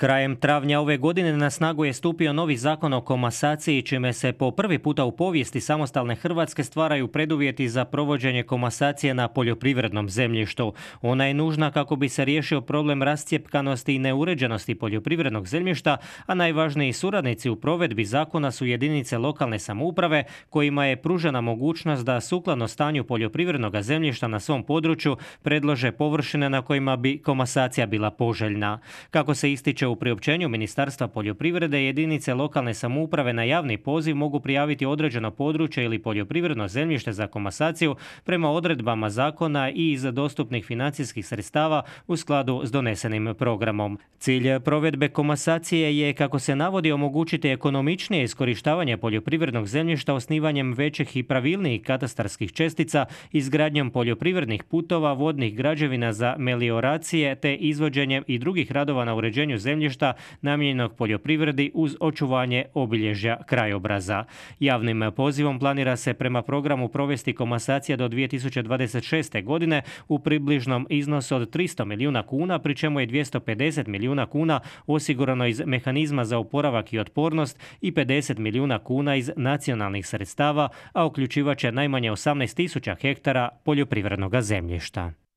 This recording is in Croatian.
Krajem travnja ove godine na snagu je stupio novi zakon o komasaciji, čime se po prvi puta u povijesti samostalne Hrvatske stvaraju preduvjeti za provođenje komasacije na poljoprivrednom zemljištu. Ona je nužna kako bi se riješio problem rascijepkanosti i neuređenosti poljoprivrednog zemljišta, a najvažniji suradnici u provedbi zakona su jedinice lokalne samouprave kojima je pružena mogućnost da sukladno stanju poljoprivrednog zemljišta na svom području predlože površine na kojima bi komasacija bila poželjna. Kako se ističe u priopćenju Ministarstva poljoprivrede jedinice lokalne samouprave na javni poziv mogu prijaviti određeno područje ili poljoprivredno zemljište za komasaciju prema odredbama zakona i iz dostupnih financijskih sredstava u skladu s donesenim programom. Cilj provedbe komasacije je, kako se navodi, omogućiti ekonomičnije iskorištavanje poljoprivrednog zemljišta osnivanjem većih i pravilnijih katastarskih čestica, izgradnjom poljoprivrednih putova, vodnih građevina za melioracije te izvođenjem i drugih radova na uređenju zemljišta zemljišta namijenjenog poljoprivredi uz očuvanje obilježja krajobraza. Javnim pozivom planira se prema programu provesti komasacija do 2026. godine u približnom iznosu od 300 milijuna kuna, pri čemu je 250 milijuna kuna osigurano iz mehanizma za oporavak i otpornost i 50 milijuna kuna iz nacionalnih sredstava, a uključivaće najmanje 18 tisuća hektara poljoprivrednog zemljišta.